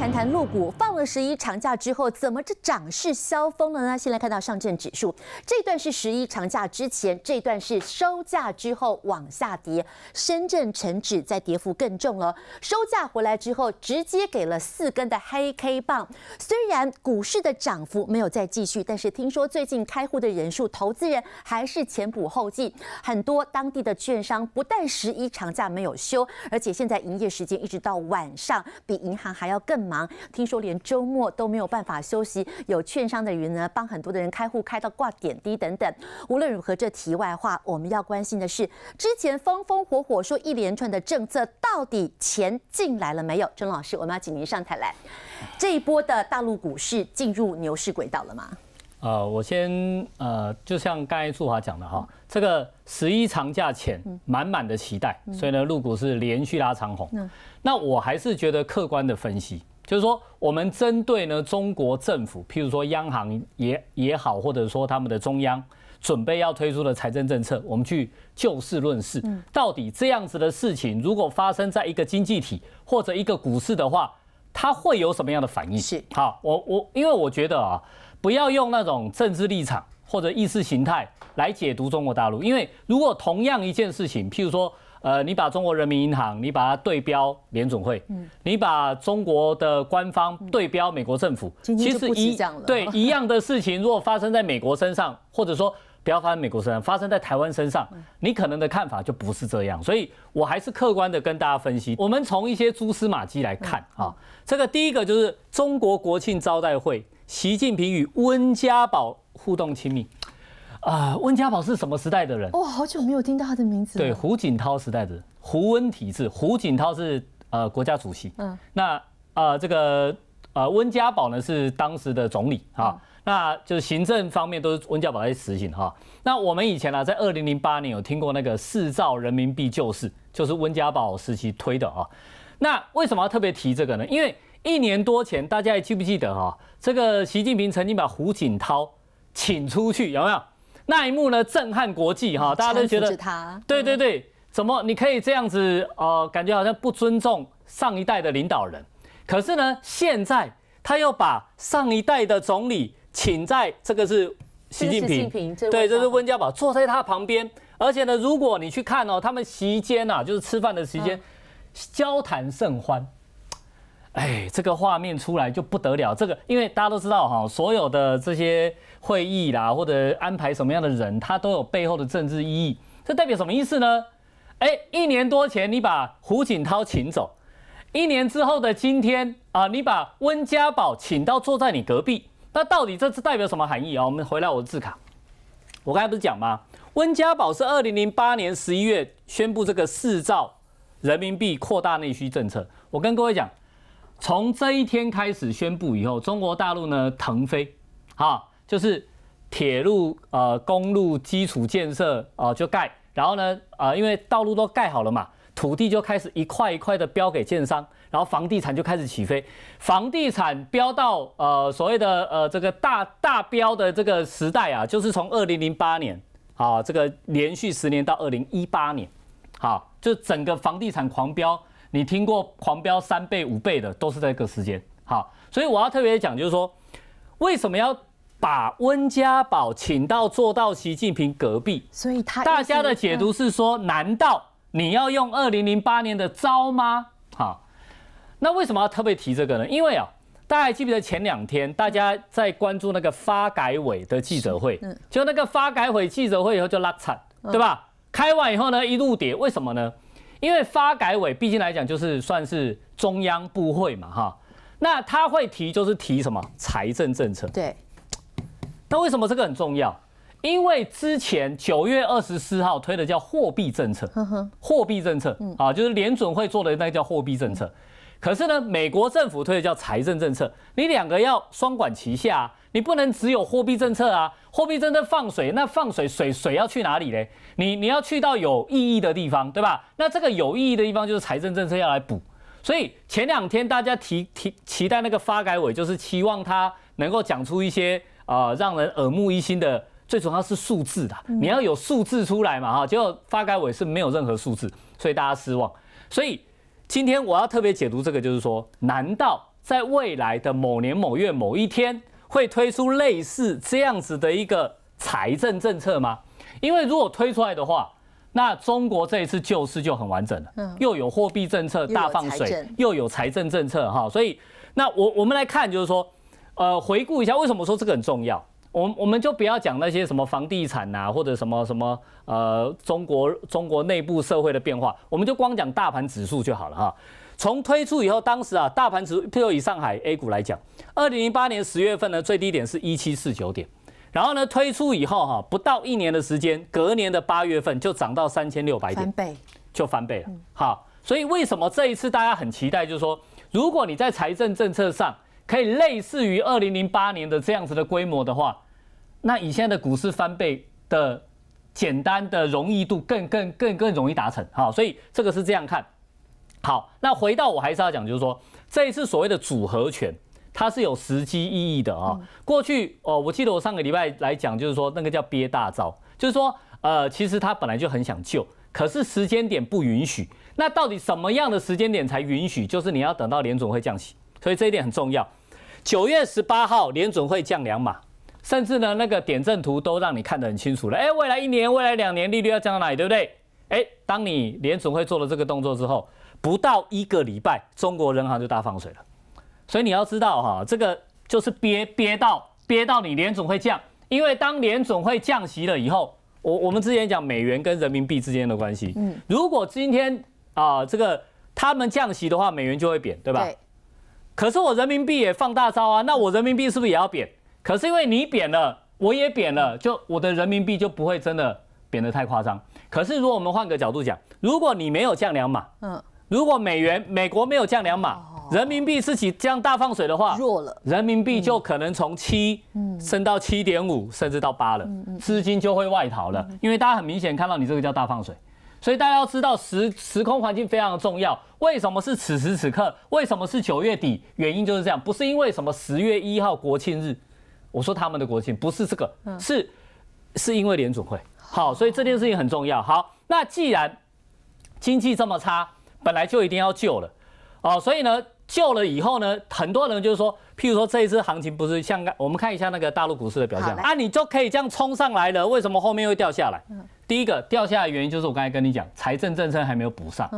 谈谈落股，放了十一长假之后，怎么这涨势消峰了呢？先来看到上证指数，这段是十一长假之前，这段是收假之后往下跌。深圳成指在跌幅更重了。收假回来之后，直接给了四根的黑 K 棒。虽然股市的涨幅没有再继续，但是听说最近开户的人数，投资人还是前仆后继。很多当地的券商不但十一长假没有休，而且现在营业时间一直到晚上，比银行还要更。忙，听说连周末都没有办法休息。有券商的人呢，帮很多的人开户开到挂点滴等等。无论如何，这题外话，我们要关心的是，之前风风火火说一连串的政策，到底钱进来了没有？陈老师，我们要请您上台来。这一波的大陆股市进入牛市轨道了吗？呃，我先呃，就像刚才祝华讲的哈，这个十一长假前满满的期待，所以呢，入股是连续拉长红。那我还是觉得客观的分析。就是说，我们针对呢中国政府，譬如说央行也也好，或者说他们的中央准备要推出的财政政策，我们去就事论事。到底这样子的事情，如果发生在一个经济体或者一个股市的话，它会有什么样的反应？好，我我因为我觉得啊，不要用那种政治立场或者意识形态来解读中国大陆，因为如果同样一件事情，譬如说。呃，你把中国人民银行，你把它对标联总会，你把中国的官方对标美国政府，其实一对 一样的事情，如果发生在美国身上，或者说不要发生美国身上，发生在台湾身上，你可能的看法就不是这样。所以我还是客观的跟大家分析，我们从一些蛛丝马迹来看啊，这个第一个就是中国国庆招待会，习近平与温家宝互动亲密。啊，温家宝是什么时代的人？哦，好久没有听到他的名字。对，胡锦涛时代的胡温体制，胡锦涛是呃国家主席，嗯，那啊这个呃温家宝呢是当时的总理啊，那就是行政方面都是温家宝来实行哈。那我们以前呢，在二零零八年有听过那个四兆人民币救市，就是温家宝时期推的啊。那为什么要特别提这个呢？因为一年多前大家还记不记得啊？这个习近平曾经把胡锦涛请出去，有没有？那一幕呢，震撼国际哈，大家都觉得，他，对对对，怎么你可以这样子呃，感觉好像不尊重上一代的领导人？可是呢，现在他又把上一代的总理请在这个是习近平，对，这是温家宝坐在他旁边，而且呢，如果你去看哦，他们席间呐，就是吃饭的时间，交谈甚欢，哎，这个画面出来就不得了，这个因为大家都知道哈，所有的这些。会议啦，或者安排什么样的人，他都有背后的政治意义。这代表什么意思呢？哎，一年多前你把胡锦涛请走，一年之后的今天啊，你把温家宝请到坐在你隔壁，那到底这是代表什么含义啊？我们回来我的字卡，我刚才不是讲吗？温家宝是二零零八年十一月宣布这个四兆人民币扩大内需政策。我跟各位讲，从这一天开始宣布以后，中国大陆呢腾飞，好。就是铁路、呃、公路基础建设啊，就盖。然后呢，呃，因为道路都盖好了嘛，土地就开始一块一块的标给建商，然后房地产就开始起飞。房地产飙到呃所谓的呃这个大大标的这个时代啊，就是从二零零八年啊，这个连续十年到二零一八年，好，就整个房地产狂飙。你听过狂飙三倍、五倍的，都是在这个时间。好，所以我要特别讲，就是说为什么要。把温家宝请到坐到习近平隔壁，所以他大家的解读是说：难道你要用二零零八年的招吗？哈，那为什么要特别提这个呢？因为啊，大家记不记得前两天大家在关注那个发改委的记者会？嗯，就那个发改委记者会以后就拉惨，对吧？开完以后呢，一路跌，为什么呢？因为发改委毕竟来讲就是算是中央部会嘛，哈，那他会提就是提什么财政政策？对。那为什么这个很重要？因为之前九月二十四号推的叫货币政策，货币政策啊，就是联准会做的那叫货币政策。可是呢，美国政府推的叫财政政策。你两个要双管齐下，你不能只有货币政策啊，货币政策放水，那放水水水要去哪里嘞？你你要去到有意义的地方，对吧？那这个有意义的地方就是财政政策要来补。所以前两天大家提提期待那个发改委，就是期望他能够讲出一些。啊，让人耳目一新的，最重要是数字的，你要有数字出来嘛，哈，结果发改委是没有任何数字，所以大家失望。所以今天我要特别解读这个，就是说，难道在未来的某年某月某一天会推出类似这样子的一个财政政策吗？因为如果推出来的话，那中国这一次救市就很完整了，又有货币政策大放水，又有财政政策，哈，所以那我我们来看，就是说。呃，回顾一下，为什么说这个很重要？我我们就不要讲那些什么房地产啊，或者什么什么呃，中国中国内部社会的变化，我们就光讲大盘指数就好了哈。从推出以后，当时啊，大盘指数，譬如以上海 A 股来讲，二零零八年十月份呢最低点是一七四九点，然后呢推出以后哈，不到一年的时间，隔年的八月份就涨到三千六百点，翻倍，就翻倍了。好，所以为什么这一次大家很期待，就是说，如果你在财政政策上。可以类似于二零零八年的这样子的规模的话，那以现在的股市翻倍的简单的容易度更更更更容易达成哈，所以这个是这样看好。那回到我还是要讲，就是说这一次所谓的组合拳，它是有时机意义的啊。过去哦，我记得我上个礼拜来讲，就是说那个叫憋大招，就是说呃，其实他本来就很想救，可是时间点不允许。那到底什么样的时间点才允许？就是你要等到联总会降息，所以这一点很重要。九月十八号，联准会降两码，甚至呢，那个点阵图都让你看得很清楚了。哎，未来一年、未来两年利率要降到哪里，对不对？哎，当你联准会做了这个动作之后，不到一个礼拜，中国人行就大放水了。所以你要知道哈，这个就是憋憋到憋到你联准会降，因为当联准会降息了以后，我我们之前讲美元跟人民币之间的关系，嗯，如果今天啊这个他们降息的话，美元就会贬，对吧？可是我人民币也放大招啊，那我人民币是不是也要贬？可是因为你贬了，我也贬了，就我的人民币就不会真的贬得太夸张。可是如果我们换个角度讲，如果你没有降两码，嗯，如果美元、美国没有降两码，人民币自己这样大放水的话，弱了，人民币就可能从七升到七点五，甚至到八了，资金就会外逃了，因为大家很明显看到你这个叫大放水。所以大家要知道时时空环境非常的重要。为什么是此时此刻？为什么是九月底？原因就是这样，不是因为什么十月一号国庆日，我说他们的国庆不是这个，是是因为联准会。好，所以这件事情很重要。好，那既然经济这么差，本来就一定要救了，哦，所以呢。救了以后呢，很多人就是说，譬如说这一次行情不是像我们看一下那个大陆股市的表现啊，你就可以这样冲上来了，为什么后面又掉下来？第一个掉下来的原因就是我刚才跟你讲，财政政策还没有补上，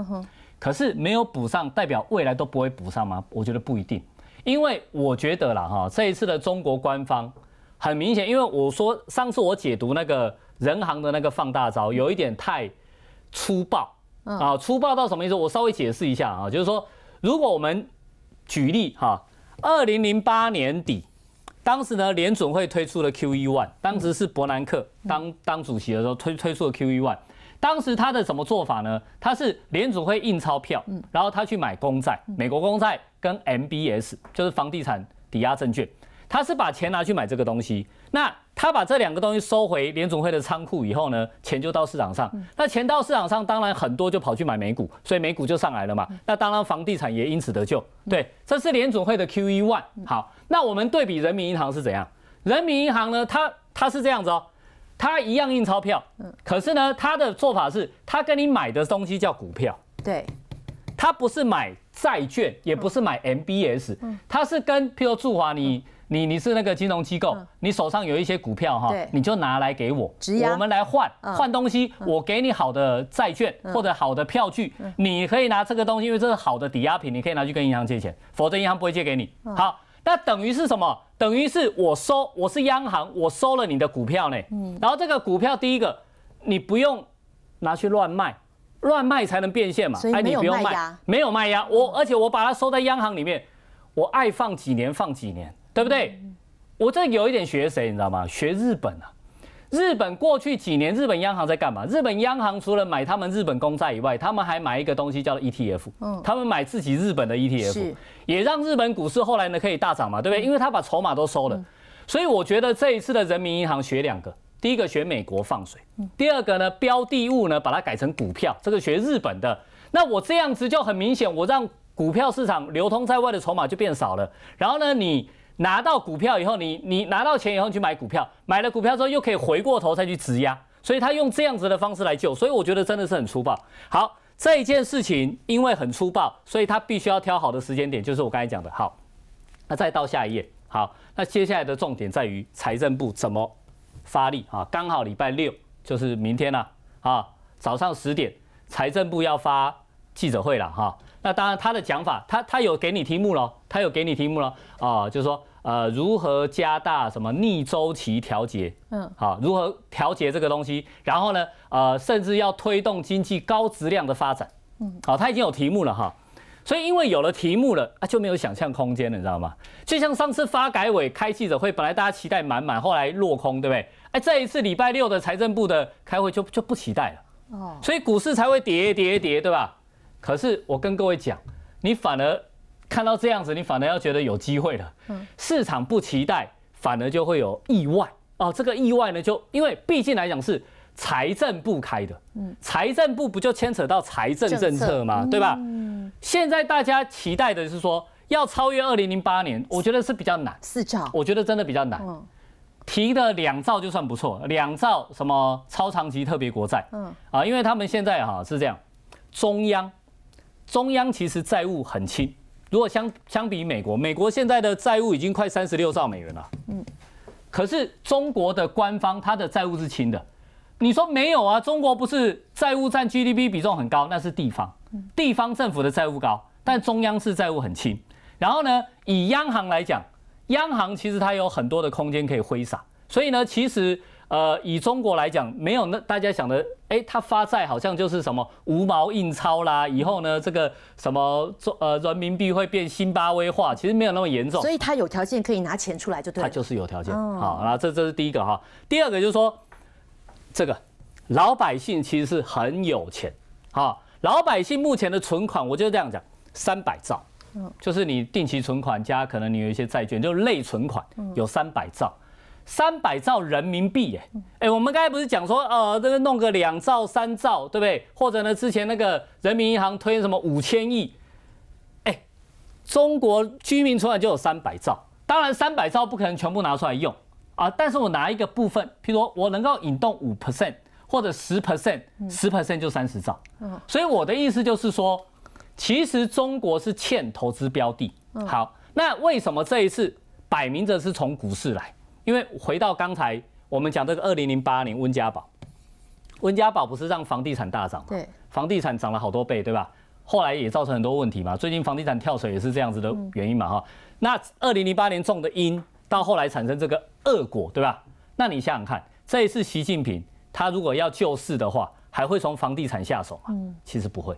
可是没有补上代表未来都不会补上吗？我觉得不一定，因为我觉得啦哈，这一次的中国官方很明显，因为我说上次我解读那个人行的那个放大招有一点太粗暴啊，粗暴到什么意思？我稍微解释一下啊，就是说如果我们举例哈，二零零八年底，当时呢，联总会推出了 q e one，当时是伯南克当当主席的时候推推出了 q e one。当时他的什么做法呢？他是联准会印钞票，然后他去买公债，美国公债跟 MBS，就是房地产抵押证券，他是把钱拿去买这个东西。那他把这两个东西收回联总会的仓库以后呢，钱就到市场上。那钱到市场上，当然很多就跑去买美股，所以美股就上来了嘛。那当然房地产也因此得救。对，这是联总会的 Q E One。好，那我们对比人民银行是怎样？人民银行呢，它它是这样子哦，它一样印钞票，可是呢，它的做法是，它跟你买的东西叫股票，对，它不是买债券，也不是买 M B S，它是跟譬如驻华你。你你是那个金融机构，你手上有一些股票哈，你就拿来给我，我们来换换东西，我给你好的债券或者好的票据，你可以拿这个东西，因为这是好的抵押品，你可以拿去跟银行借钱，否则银行不会借给你。好，那等于是什么？等于是我收，我是央行，我收了你的股票呢。然后这个股票，第一个，你不用拿去乱卖，乱卖才能变现嘛。所以不用卖没有卖呀。我而且我把它收在央行里面，我爱放几年放几年。对不对？我这有一点学谁，你知道吗？学日本啊！日本过去几年，日本央行在干嘛？日本央行除了买他们日本公债以外，他们还买一个东西叫做 ETF。嗯，他们买自己日本的 ETF，也让日本股市后来呢可以大涨嘛，对不对？因为他把筹码都收了。所以我觉得这一次的人民银行学两个，第一个学美国放水，第二个呢标的物呢把它改成股票，这个学日本的。那我这样子就很明显，我让股票市场流通在外的筹码就变少了。然后呢，你。拿到股票以后，你你拿到钱以后去买股票，买了股票之后又可以回过头再去质押，所以他用这样子的方式来救，所以我觉得真的是很粗暴。好，这一件事情因为很粗暴，所以他必须要挑好的时间点，就是我刚才讲的。好，那再到下一页。好，那接下来的重点在于财政部怎么发力啊？刚好礼拜六就是明天了啊，早上十点财政部要发记者会了哈。那当然他的讲法，他他有给你题目咯，他有给你题目咯，啊，就是说。呃，如何加大什么逆周期调节？嗯，好，如何调节这个东西？然后呢，呃，甚至要推动经济高质量的发展。嗯，好，它已经有题目了哈。所以因为有了题目了，啊，就没有想象空间了，你知道吗？就像上次发改委开记者会，本来大家期待满满，后来落空，对不对？哎，这一次礼拜六的财政部的开会就就不期待了。哦，所以股市才会跌跌跌，对吧？可是我跟各位讲，你反而。看到这样子，你反而要觉得有机会了。嗯，市场不期待，反而就会有意外哦。这个意外呢，就因为毕竟来讲是财政部开的，嗯，财政部不就牵扯到财政政策吗？对吧？嗯，现在大家期待的是说要超越二零零八年，我觉得是比较难四兆，我觉得真的比较难。嗯，提的两兆就算不错，两兆什么超长期特别国债，嗯啊，因为他们现在哈是这样，中央中央其实债务很轻。如果相相比美国，美国现在的债务已经快三十六兆美元了。嗯，可是中国的官方它的债务是轻的，你说没有啊？中国不是债务占 GDP 比重很高，那是地方、地方政府的债务高，但中央是债务很轻。然后呢，以央行来讲，央行其实它有很多的空间可以挥洒，所以呢，其实。呃，以中国来讲，没有那大家想的，哎，他发债好像就是什么无毛印钞啦，以后呢，这个什么中呃人民币会变辛巴威化，其实没有那么严重。所以，他有条件可以拿钱出来就对了。他就是有条件。好，那这这是第一个哈。第二个就是说，这个老百姓其实是很有钱。好，老百姓目前的存款，我就这样讲，三百兆，嗯，就是你定期存款加可能你有一些债券，就是类存款有三百兆。三百兆人民币，哎哎，我们刚才不是讲说，呃，这个弄个两兆三兆，对不对？或者呢，之前那个人民银行推什么五千亿，哎，中国居民存款就有三百兆。当然，三百兆不可能全部拿出来用啊，但是我拿一个部分，譬如说我能够引动五 percent 或者十 percent，十 percent 就三十兆。所以我的意思就是说，其实中国是欠投资标的。好，那为什么这一次摆明着是从股市来？因为回到刚才我们讲这个二零零八年温家宝，温家宝不是让房地产大涨嘛？对，房地产涨了好多倍，对吧？后来也造成很多问题嘛。最近房地产跳水也是这样子的原因嘛？哈，那二零零八年种的因，到后来产生这个恶果，对吧？那你想想看，这一次习近平他如果要救市的话，还会从房地产下手吗？嗯，其实不会。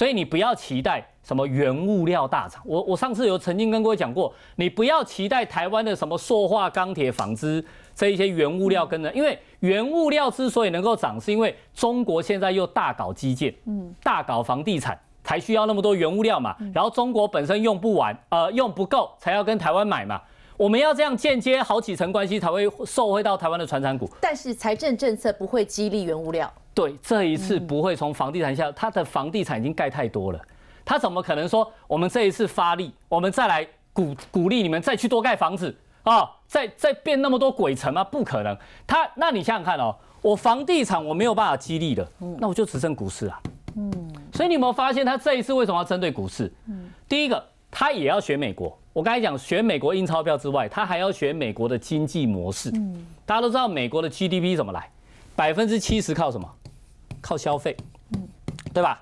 所以你不要期待什么原物料大涨。我我上次有曾经跟各位讲过，你不要期待台湾的什么塑化、钢铁、纺织这一些原物料跟着，因为原物料之所以能够涨，是因为中国现在又大搞基建，嗯，大搞房地产才需要那么多原物料嘛。然后中国本身用不完，呃，用不够才要跟台湾买嘛。我们要这样间接好几层关系才会受惠到台湾的船产股。但是财政政策不会激励原物料。对这一次不会从房地产下，他的房地产已经盖太多了，他怎么可能说我们这一次发力，我们再来鼓鼓励你们再去多盖房子啊？再再变那么多鬼城吗？不可能。他那你想想看哦，我房地产我没有办法激励的，那我就只剩股市啊。嗯，所以你有没有发现他这一次为什么要针对股市？嗯，第一个他也要学美国，我刚才讲学美国印钞票之外，他还要学美国的经济模式。嗯，大家都知道美国的 GDP 怎么来，百分之七十靠什么？靠消费，嗯，对吧？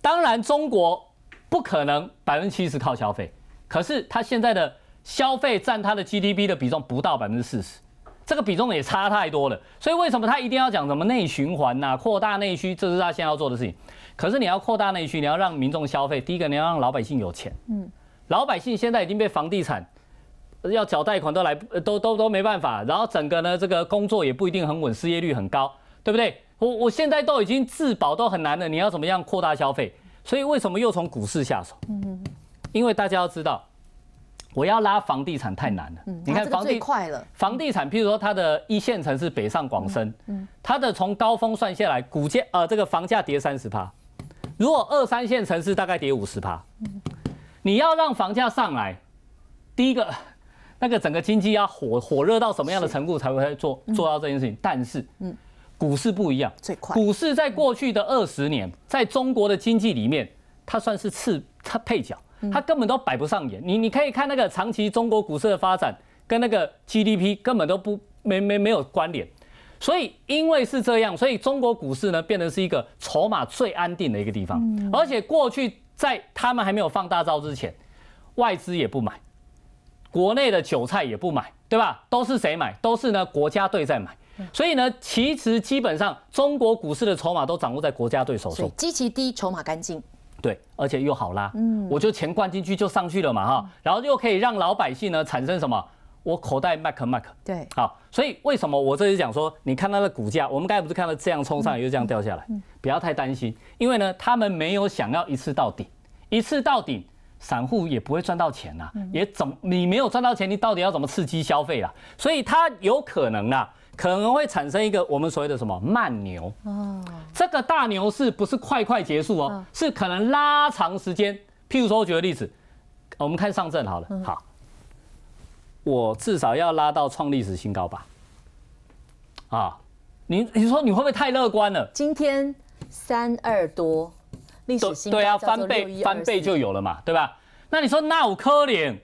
当然，中国不可能百分之七十靠消费，可是它现在的消费占它的 GDP 的比重不到百分之四十，这个比重也差太多了。所以为什么他一定要讲什么内循环呐，扩大内需？这是他现在要做的事情。可是你要扩大内需，你要让民众消费，第一个你要让老百姓有钱，嗯，老百姓现在已经被房地产要缴贷款都来都都都没办法，然后整个呢这个工作也不一定很稳，失业率很高，对不对？我我现在都已经自保都很难了，你要怎么样扩大消费？所以为什么又从股市下手？嗯，因为大家要知道，我要拉房地产太难了。嗯，你看房地快了。房地产，譬如说它的一线城市北上广深，嗯，它的从高峰算下来，股价呃这个房价跌三十趴。如果二三线城市大概跌五十趴。你要让房价上来，第一个，那个整个经济要火火热到什么样的程度才会做做到这件事情？但是，嗯。股市不一样，最快。股市在过去的二十年，在中国的经济里面，它算是次它配角，它根本都摆不上眼。你你可以看那个长期中国股市的发展，跟那个 GDP 根本都不没没没有关联。所以因为是这样，所以中国股市呢，变得是一个筹码最安定的一个地方。而且过去在他们还没有放大招之前，外资也不买，国内的韭菜也不买，对吧？都是谁买？都是呢国家队在买。所以呢，其实基本上中国股市的筹码都掌握在国家队手中，极其低，筹码干净，对，而且又好拉，嗯，我就钱灌进去就上去了嘛哈，然后又可以让老百姓呢产生什么，我口袋麦克麦克，对，好，所以为什么我这里讲说，你看它的股价，我们刚才不是看到这样冲上又这样掉下来，不要太担心，因为呢，他们没有想要一次到底，一次到底，散户也不会赚到钱呐，也怎你没有赚到钱，你到底要怎么刺激消费啦？所以它有可能啊。可能会产生一个我们所谓的什么慢牛？哦，这个大牛市不是快快结束哦，是可能拉长时间。譬如说我举个例子，我们看上证好了，好，我至少要拉到创历史新高吧？啊，你你说你会不会太乐观了？今天三二多，历史新高，对啊，翻倍翻倍就有了嘛，对吧？那你说那五颗领，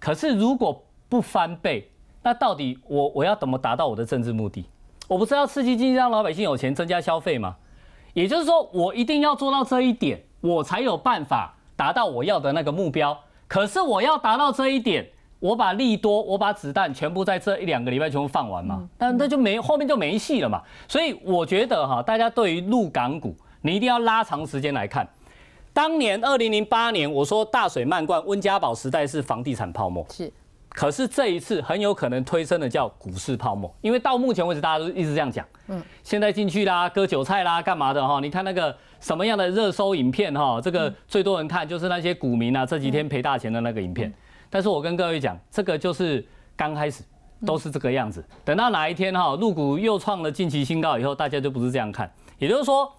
可是如果不翻倍？那到底我我要怎么达到我的政治目的？我不是要刺激经济，让老百姓有钱，增加消费吗？也就是说，我一定要做到这一点，我才有办法达到我要的那个目标。可是我要达到这一点，我把利多，我把子弹全部在这一两个礼拜全部放完嘛？但那就没后面就没戏了嘛。所以我觉得哈，大家对于入港股，你一定要拉长时间来看。当年二零零八年，我说大水漫灌，温家宝时代是房地产泡沫，是。可是这一次很有可能推升的叫股市泡沫，因为到目前为止大家都一直这样讲，嗯，现在进去啦，割韭菜啦，干嘛的哈？你看那个什么样的热搜影片哈？这个最多人看就是那些股民啊这几天赔大钱的那个影片。但是我跟各位讲，这个就是刚开始都是这个样子。等到哪一天哈，入股又创了近期新高以后，大家就不是这样看。也就是说，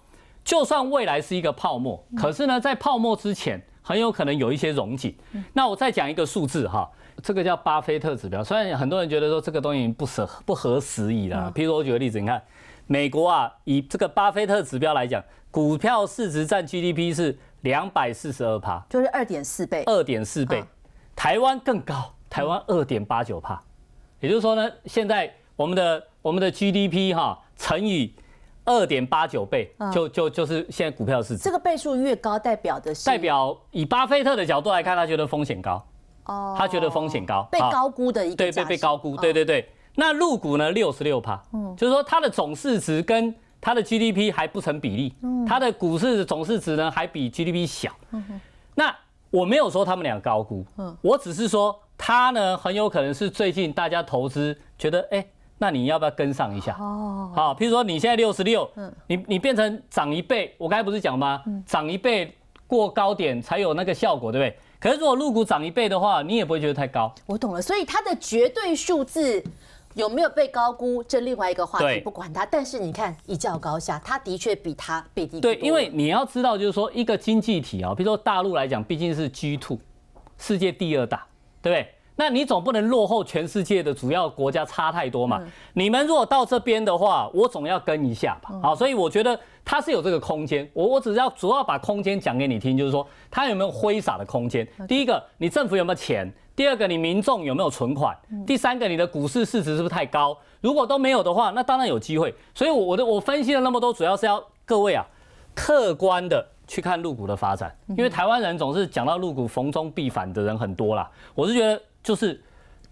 就算未来是一个泡沫，可是呢，在泡沫之前很有可能有一些溶解。那我再讲一个数字哈。这个叫巴菲特指标，虽然很多人觉得说这个东西不合不合时宜啦，譬如我举个例子，你看美国啊，以这个巴菲特指标来讲，股票市值占 GDP 是两百四十二帕，就是二点四倍，二点四倍。台湾更高，台湾二点八九帕，也就是说呢，现在我们的我们的 GDP 哈乘以二点八九倍，就就就是现在股票市值。这个倍数越高，代表的是代表以巴菲特的角度来看，他觉得风险高。他觉得风险高，被高估的一个对，被被高估，对对对。那入股呢，六十六趴，嗯，就是说它的总市值跟它的 GDP 还不成比例，它的股市总市值呢还比 GDP 小。那我没有说他们俩高估，嗯，我只是说它呢很有可能是最近大家投资觉得，哎，那你要不要跟上一下？哦，好，譬如说你现在六十六，嗯，你你变成涨一倍，我刚才不是讲吗？嗯，一倍过高点才有那个效果，对不对？可是如果入股涨一倍的话，你也不会觉得太高。我懂了，所以它的绝对数字有没有被高估，这另外一个话题不管它。但是你看一较高下，它的确比它被低估。对，因为你要知道，就是说一个经济体啊，比如说大陆来讲，毕竟是 G two，世界第二大，对不对？那你总不能落后全世界的主要国家差太多嘛？你们如果到这边的话，我总要跟一下吧。好，所以我觉得它是有这个空间。我我只要主要把空间讲给你听，就是说它有没有挥洒的空间。第一个，你政府有没有钱？第二个，你民众有没有存款？第三个，你的股市市值是不是太高？如果都没有的话，那当然有机会。所以，我我的我分析了那么多，主要是要各位啊，客观的去看陆股的发展，因为台湾人总是讲到陆股逢中必反的人很多啦。我是觉得。就是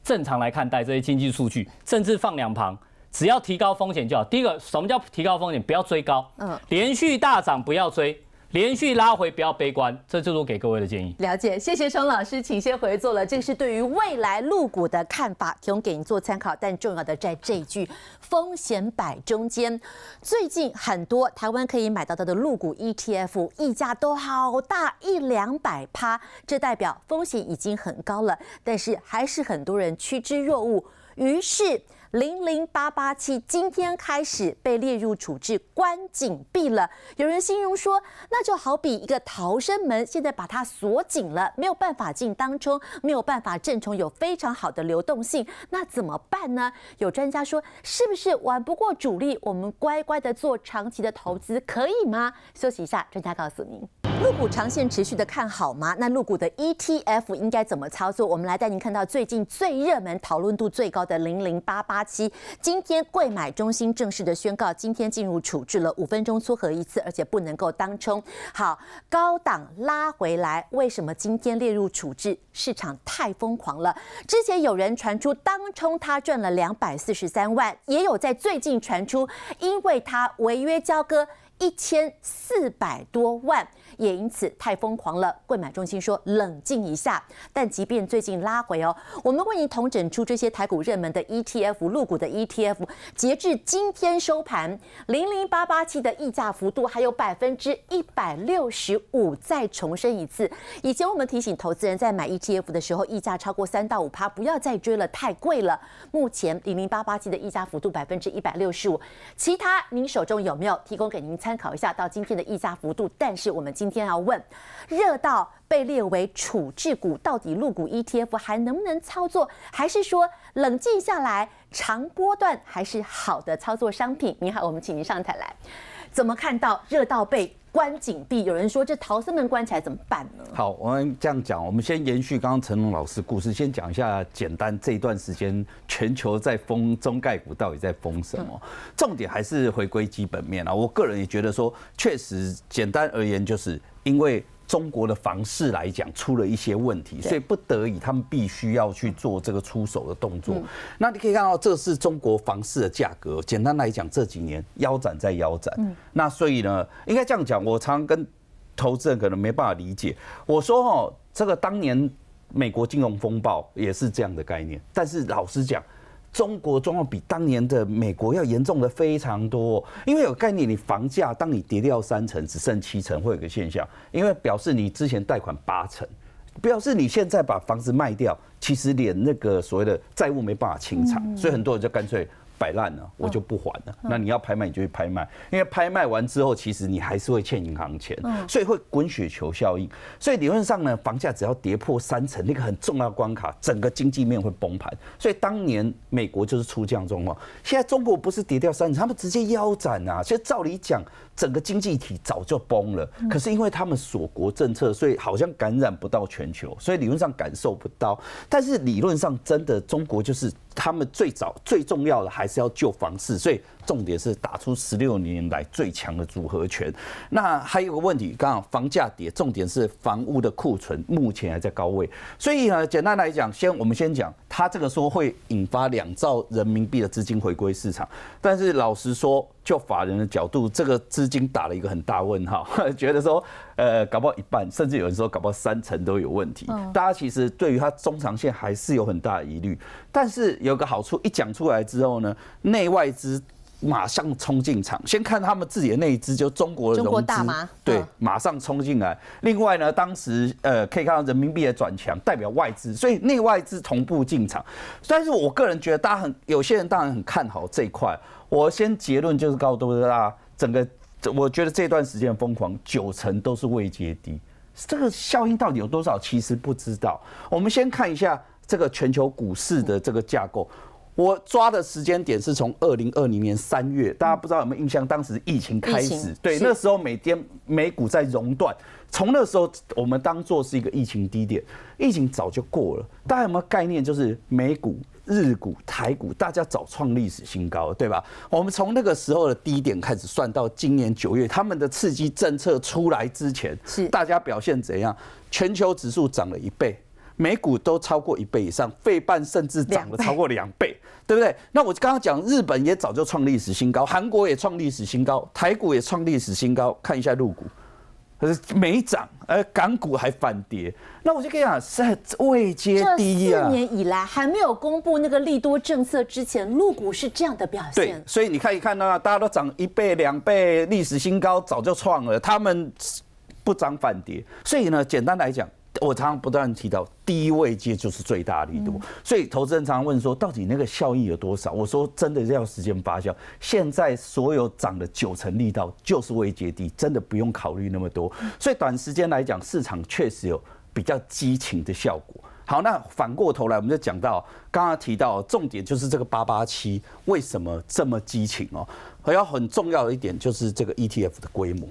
正常来看待这些经济数据，甚至放两旁，只要提高风险就好。第一个，什么叫提高风险？不要追高，嗯，连续大涨不要追。连续拉回，不要悲观，这就是我给各位的建议。了解，谢谢陈老师，请先回座了。这是对于未来路股的看法，提供给您做参考。但重要的在这一句“风险摆中间”，最近很多台湾可以买到它的路股 ETF，溢价都好大，一两百趴，这代表风险已经很高了，但是还是很多人趋之若鹜。于是。零零八八七今天开始被列入处置关紧闭了。有人形容说，那就好比一个逃生门，现在把它锁紧了，没有办法进当中，没有办法正从有非常好的流动性，那怎么办呢？有专家说，是不是玩不过主力？我们乖乖的做长期的投资可以吗？休息一下，专家告诉您。入股长线持续的看好吗？那入股的 ETF 应该怎么操作？我们来带您看到最近最热门、讨论度最高的00887。今天贵买中心正式的宣告，今天进入处置了，五分钟撮合一次，而且不能够当冲。好，高档拉回来，为什么今天列入处置？市场太疯狂了。之前有人传出当冲他赚了两百四十三万，也有在最近传出，因为他违约交割一千四百多万。也因此太疯狂了，贵买中心说冷静一下。但即便最近拉回哦，我们为您统整出这些台股热门的 ETF、入股的 ETF，截至今天收盘，零零八八七的溢价幅度还有百分之一百六十五，再重申一次。以前我们提醒投资人，在买 ETF 的时候，溢价超过三到五趴，不要再追了，太贵了。目前零零八八七的溢价幅度百分之一百六十五，其他您手中有没有？提供给您参考一下，到今天的溢价幅度。但是我们今天要问，热到被列为处置股，到底入股 ETF 还能不能操作？还是说冷静下来长波段还是好的操作商品？你好，我们请您上台来，怎么看到热到被？关紧闭，有人说这逃生门关起来怎么办呢？好，我们这样讲，我们先延续刚刚成龙老师故事，先讲一下简单这一段时间全球在封中概股到底在封什么？重点还是回归基本面啊！我个人也觉得说，确实简单而言，就是因为。中国的房市来讲出了一些问题，所以不得已他们必须要去做这个出手的动作。那你可以看到，这是中国房市的价格。简单来讲，这几年腰斩在腰斩。那所以呢，应该这样讲，我常跟投资人可能没办法理解。我说哦，这个当年美国金融风暴也是这样的概念，但是老实讲。中国状况比当年的美国要严重的非常多，因为有概念，你房价当你跌掉三成，只剩七成，会有个现象，因为表示你之前贷款八成，表示你现在把房子卖掉，其实连那个所谓的债务没办法清偿，所以很多人就干脆。摆烂了，我就不还了。那你要拍卖，你就去拍卖，因为拍卖完之后，其实你还是会欠银行钱，所以会滚雪球效应。所以理论上呢，房价只要跌破三成，那个很重要关卡，整个经济面会崩盘。所以当年美国就是出这样状况。现在中国不是跌掉三成，他们直接腰斩啊！其实照理讲，整个经济体早就崩了，可是因为他们锁国政策，所以好像感染不到全球，所以理论上感受不到。但是理论上，真的中国就是他们最早最重要的还。是要救房市，所以重点是打出十六年来最强的组合拳。那还有个问题，刚好房价跌，重点是房屋的库存目前还在高位。所以呢，简单来讲，先我们先讲，它这个说会引发两兆人民币的资金回归市场，但是老实说。就法人的角度，这个资金打了一个很大问号，觉得说，呃，搞不好一半，甚至有人说搞不好三成都有问题。大家其实对于它中长线还是有很大疑虑。但是有个好处，一讲出来之后呢，内外资马上冲进场，先看他们自己的那一支，就中国中国大对，马上冲进来。另外呢，当时呃，可以看到人民币的转强，代表外资，所以内外资同步进场。但是我个人觉得，大家很有些人当然很看好这一块。我先结论就是告诉大家，整个我觉得这段时间疯狂九成都是未接低，这个效应到底有多少其实不知道。我们先看一下这个全球股市的这个架构。我抓的时间点是从二零二零年三月，大家不知道有没有印象？当时疫情开始，对那时候每天美股在熔断，从那时候我们当做是一个疫情低点，疫情早就过了。大家有没有概念？就是美股。日股、台股，大家早创历史新高，对吧？我们从那个时候的低点开始算到今年九月，他们的刺激政策出来之前，是大家表现怎样？全球指数涨了一倍，美股都超过一倍以上，费半甚至涨了超过两倍，对不对？那我刚刚讲，日本也早就创历史新高，韩国也创历史新高，台股也创历史新高，看一下入股。可是没涨，而港股还反跌。那我就跟你讲，是未接低啊。这四年以来还没有公布那个利多政策之前，陆股是这样的表现。对，所以你看一看呢，大家都涨一倍、两倍，历史新高早就创了。他们不涨反跌，所以呢，简单来讲。我常常不断提到低位接就是最大力度，所以投资人常常问说到底那个效益有多少？我说真的要时间发酵。现在所有涨的九成力道就是位接低，真的不用考虑那么多。所以短时间来讲，市场确实有比较激情的效果。好，那反过头来，我们就讲到刚刚提到重点就是这个八八七为什么这么激情哦？还有很重要的一点就是这个 ETF 的规模。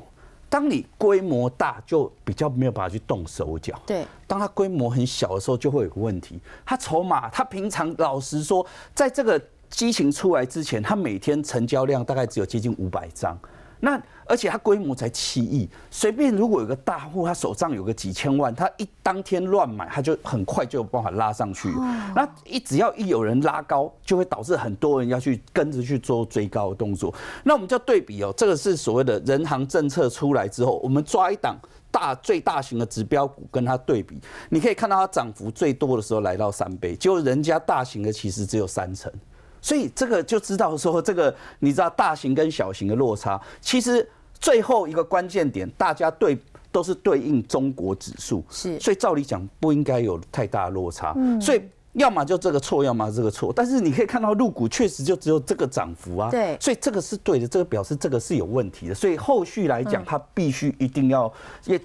当你规模大，就比较没有办法去动手脚。对，当它规模很小的时候，就会有个问题。它筹码，它平常老实说，在这个激情出来之前，它每天成交量大概只有接近五百张。那而且它规模才七亿，随便如果有个大户，他手上有个几千万，他一当天乱买，他就很快就有办法拉上去。那一只要一有人拉高，就会导致很多人要去跟着去做追高的动作。那我们就对比哦，这个是所谓的人行政策出来之后，我们抓一档大最大型的指标股跟它对比，你可以看到它涨幅最多的时候来到三倍，结果人家大型的其实只有三成，所以这个就知道说这个你知道大型跟小型的落差其实。最后一个关键点，大家对都是对应中国指数，是，所以照理讲不应该有太大落差，嗯，所以要么就这个错，要么这个错。但是你可以看到入股确实就只有这个涨幅啊，对，所以这个是对的，这个表示这个是有问题的，所以后续来讲它必须一定要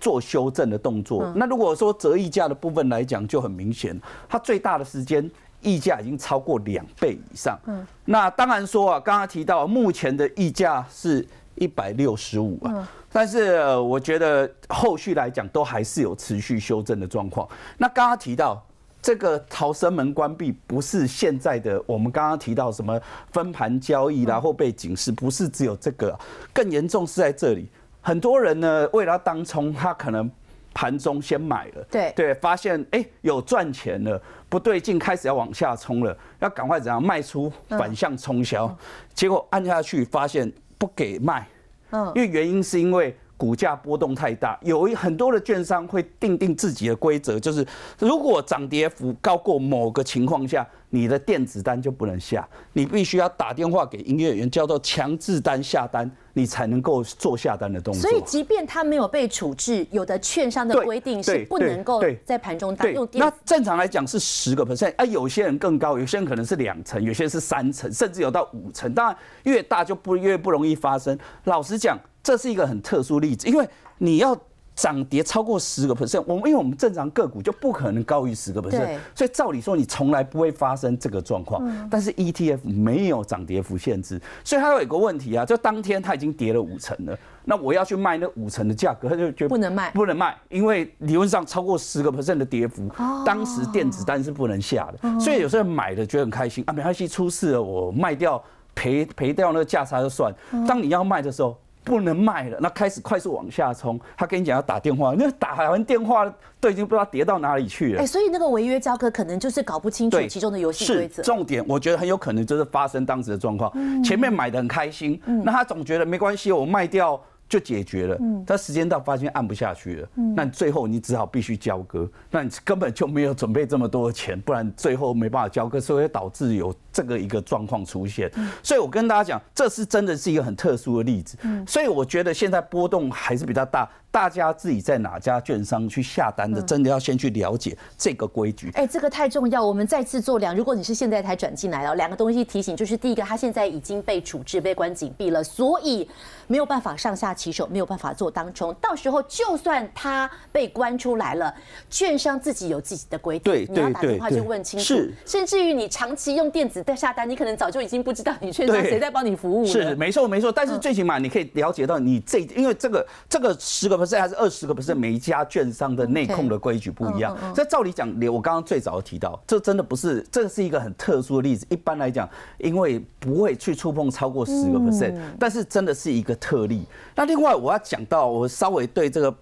做修正的动作。那如果说折溢价的部分来讲就很明显，它最大的时间溢价已经超过两倍以上，嗯，那当然说啊，刚刚提到目前的溢价是。一百六十五啊，但是我觉得后续来讲都还是有持续修正的状况。那刚刚提到这个逃生门关闭，不是现在的我们刚刚提到什么分盘交易啦，或被警示，不是只有这个，更严重是在这里，很多人呢为了当冲，他可能盘中先买了，对对，发现哎有赚钱了，不对劲，开始要往下冲了，要赶快怎样卖出，反向冲销，结果按下去发现。不给卖，嗯，因为原因是因为股价波动太大，有一很多的券商会定定自己的规则，就是如果涨跌幅高过某个情况下。你的电子单就不能下，你必须要打电话给营业员，叫做强制单下单，你才能够做下单的动作。所以，即便他没有被处置，有的券商的规定是不能够在盘中用电。那正常来讲是十个 percent，哎，有些人更高，有些人可能是两层，有些人是三层，甚至有到五层。当然，越大就不越不容易发生。老实讲，这是一个很特殊例子，因为你要。涨跌超过十个 percent，我们因为我们正常个股就不可能高于十个 percent，所以照理说你从来不会发生这个状况。但是 ETF 没有涨跌幅限制，所以它有一个问题啊，就当天它已经跌了五成了，那我要去卖那五成的价格，他就觉得不能卖，不能卖，因为理论上超过十个 percent 的跌幅，当时电子单是不能下的。所以有时候买的觉得很开心啊，没关系出事了我卖掉赔赔掉那个价差就算。当你要卖的时候。不能卖了，那开始快速往下冲。他跟你讲要打电话，那打完电话，都已经不知道跌到哪里去了。哎，所以那个违约交割可能就是搞不清楚其中的游戏规则。重点，我觉得很有可能就是发生当时的状况。前面买的很开心，那他总觉得没关系，我卖掉。就解决了，嗯，但时间到发现按不下去了，嗯，那最后你只好必须交割，那你根本就没有准备这么多钱，不然最后没办法交割，所以导致有这个一个状况出现。所以我跟大家讲，这是真的是一个很特殊的例子，嗯，所以我觉得现在波动还是比较大。大家自己在哪家券商去下单的，真的要先去了解这个规矩。哎，这个太重要。我们再次做两，如果你是现在才转进来了，两个东西提醒，就是第一个，他现在已经被处置、被关紧闭了，所以没有办法上下其手，没有办法做当冲。到时候就算他被关出来了，券商自己有自己的规定，你要打电话去问清楚。甚至于你长期用电子在下单，你可能早就已经不知道你券商谁在帮你服务了。是，没错没错。但是最起码你可以了解到你这，因为这个这个十个分。这还是二十个 percent，每一家券商的内控的规矩不一样。这照理讲，我刚刚最早提到，这真的不是，这是一个很特殊的例子。一般来讲，因为不会去触碰超过十个 percent，但是真的是一个特例。那另外我要讲到，我稍微对这个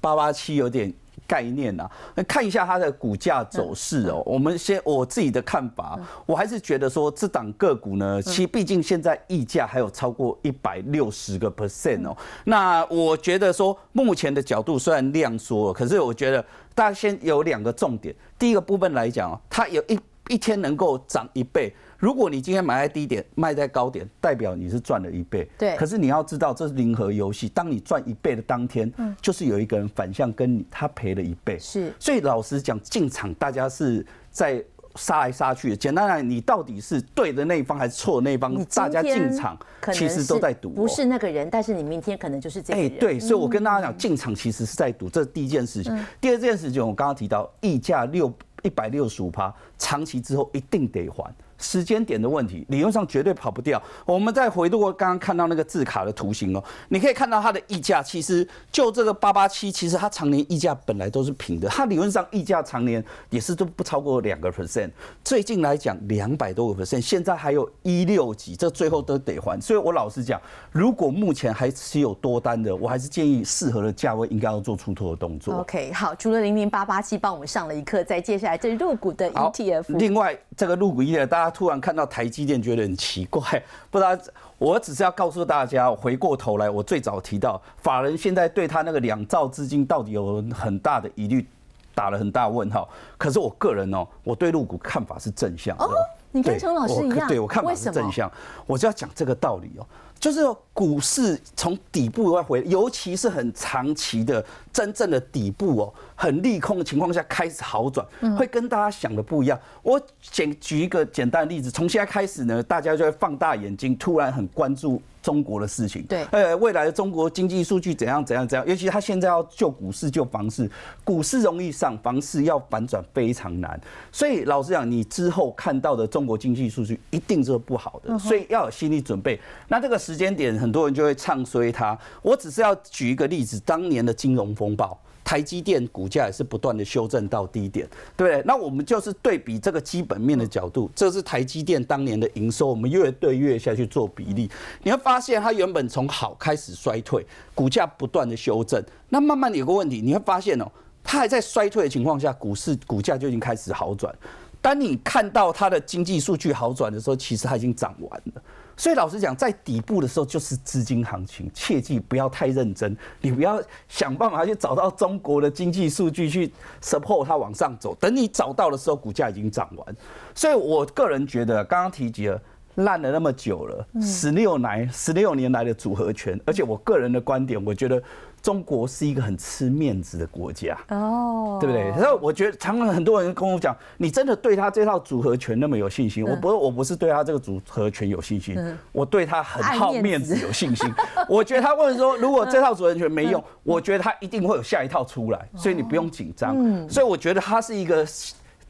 八八七有点。概念啊，那看一下它的股价走势哦。我们先，我自己的看法，我还是觉得说这档个股呢，其实毕竟现在溢价还有超过一百六十个 percent 哦。那我觉得说目前的角度，虽然量缩，可是我觉得大家先有两个重点。第一个部分来讲哦，它有一一天能够涨一倍。如果你今天买在低点，卖在高点，代表你是赚了一倍。对。可是你要知道，这是零和游戏。当你赚一倍的当天，嗯，就是有一个人反向跟你，他赔了一倍。是。所以老实讲，进场大家是在杀来杀去。简单来，你到底是对的那一方还是错的那一方？大家进场其实都在赌。不是那个人，但是你明天可能就是这个人。哎，对。所以我跟大家讲，进场其实是在赌，这是第一件事情。第二件事情，我刚刚提到溢价六一百六十五趴，长期之后一定得还。时间点的问题，理论上绝对跑不掉。我们再回顾刚刚看到那个字卡的图形哦，你可以看到它的溢价，其实就这个八八七，其实它常年溢价本来都是平的，它理论上溢价常年也是都不超过两个 percent。最近来讲两百多个 percent，现在还有一六级，这最后都得还。所以我老实讲，如果目前还持有多单的，我还是建议适合的价位应该要做出头的动作。OK，好，除了零零八八七帮我们上了一课，再接下来这入股的 ETF，另外这个入股 ETF，大家。突然看到台积电，觉得很奇怪，不然我只是要告诉大家，回过头来，我最早提到法人现在对他那个两兆资金到底有很大的疑虑，打了很大问号。可是我个人哦，我对入股看法是正向的。你跟陈老师一样，对我看很正向，我就要讲这个道理哦，就是股市从底部要回，尤其是很长期的真正的底部哦，很利空的情况下开始好转，会跟大家想的不一样。我简举一个简单的例子，从现在开始呢，大家就会放大眼睛，突然很关注。中国的事情，对，呃，未来的中国经济数据怎样怎样怎样？尤其他现在要救股市、救房市，股市容易上，房市要反转非常难。所以老实讲，你之后看到的中国经济数据一定是不好的，所以要有心理准备。那这个时间点，很多人就会唱衰它。我只是要举一个例子，当年的金融风暴。台积电股价也是不断的修正到低点，对不对？那我们就是对比这个基本面的角度，这是台积电当年的营收，我们月对月下去做比例，你会发现它原本从好开始衰退，股价不断的修正，那慢慢有个问题，你会发现哦，它还在衰退的情况下，股市股价就已经开始好转。当你看到它的经济数据好转的时候，其实它已经涨完了。所以老实讲，在底部的时候就是资金行情，切记不要太认真。你不要想办法去找到中国的经济数据去 support 它往上走。等你找到的时候，股价已经涨完。所以我个人觉得，刚刚提及了烂了那么久了，十六来十六年来的组合拳，而且我个人的观点，我觉得。中国是一个很吃面子的国家，哦，对不对？然后我觉得常常很多人跟我讲，你真的对他这套组合拳那么有信心？我不是，我不是对他这个组合拳有信心，我对他很好面子有信心。我觉得他问说，如果这套组合拳没用，我觉得他一定会有下一套出来，所以你不用紧张。所以我觉得他是一个。